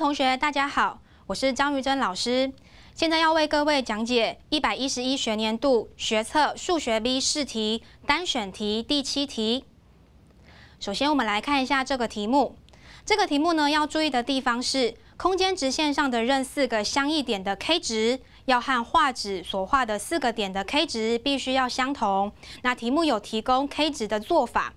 同学大家好，我是张玉珍老师，现在要为各位讲解一百一十一学年度学测数学 B 试题单选题第七题。首先我们来看一下这个题目，这个题目呢要注意的地方是，空间直线上的任四个相异点的 k 值，要和画纸所画的四个点的 k 值必须要相同。那题目有提供 k 值的做法。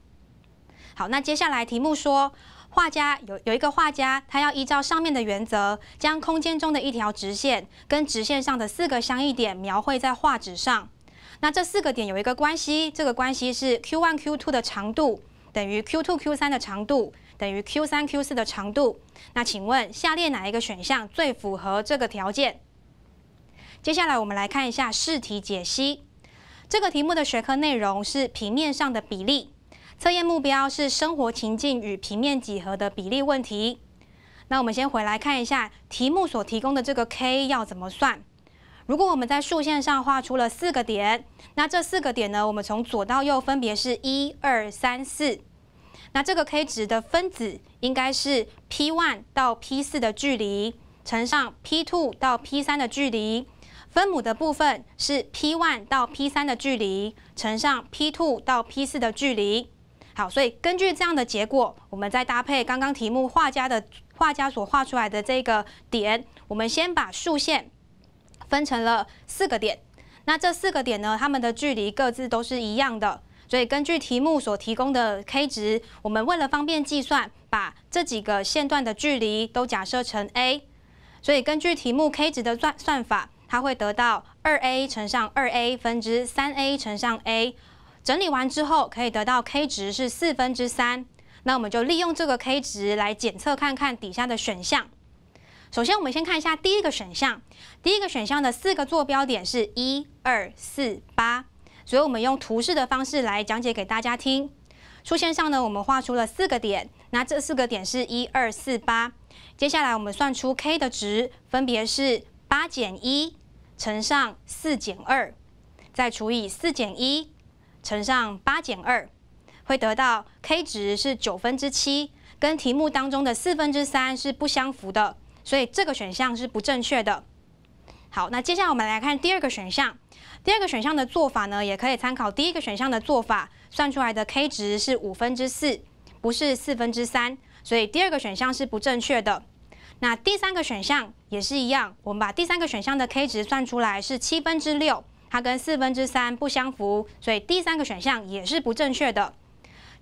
好，那接下来题目说。画家有有一个画家，他要依照上面的原则，将空间中的一条直线跟直线上的四个相异点描绘在画纸上。那这四个点有一个关系，这个关系是 Q1Q2 的长度等于 Q2Q3 的长度等于 Q3Q4 的长度。那请问下列哪一个选项最符合这个条件？接下来我们来看一下试题解析。这个题目的学科内容是平面上的比例。测验目标是生活情境与平面几何的比例问题。那我们先回来看一下题目所提供的这个 k 要怎么算。如果我们在竖线上画出了四个点，那这四个点呢，我们从左到右分别是1、2、3、4。那这个 k 值的分子应该是 P1 到 P4 的距离乘上 P2 到 P3 的距离，分母的部分是 P1 到 P3 的距离乘上 P2 到 P4 的距离。好，所以根据这样的结果，我们再搭配刚刚题目画家的画家所画出来的这个点，我们先把竖线分成了四个点。那这四个点呢，它们的距离各自都是一样的。所以根据题目所提供的 k 值，我们为了方便计算，把这几个线段的距离都假设成 a。所以根据题目 k 值的算算法，它会得到二 a 乘上二 a 分之三 a 乘上 a。整理完之后，可以得到 k 值是四分之三。那我们就利用这个 k 值来检测看看底下的选项。首先，我们先看一下第一个选项。第一个选项的四个坐标点是1、2、4、8。所以我们用图示的方式来讲解给大家听。竖线上呢，我们画出了四个点。那这四个点是1、2、4、8。接下来我们算出 k 的值，分别是8减1乘上4减2，再除以4减1。乘上八减二，会得到 k 值是九分之七，跟题目当中的四分之三是不相符的，所以这个选项是不正确的。好，那接下来我们来看第二个选项。第二个选项的做法呢，也可以参考第一个选项的做法，算出来的 k 值是五分之四，不是四分之三，所以第二个选项是不正确的。那第三个选项也是一样，我们把第三个选项的 k 值算出来是七分之六。它跟四分之三不相符，所以第三个选项也是不正确的。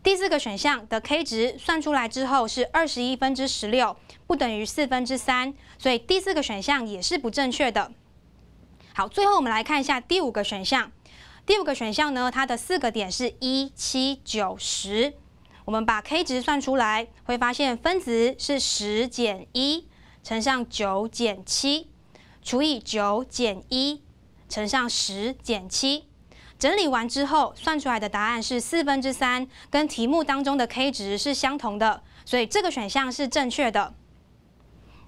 第四个选项的 k 值算出来之后是二十一分之十六，不等于四分之三，所以第四个选项也是不正确的。好，最后我们来看一下第五个选项。第五个选项呢，它的四个点是一七九十，我们把 k 值算出来，会发现分子是十减一乘上九减七除以九减一。乘上十减七，整理完之后算出来的答案是四分之三，跟题目当中的 k 值是相同的，所以这个选项是正确的。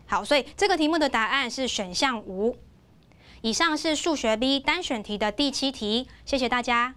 好，所以这个题目的答案是选项五。以上是数学 B 单选题的第七题，谢谢大家。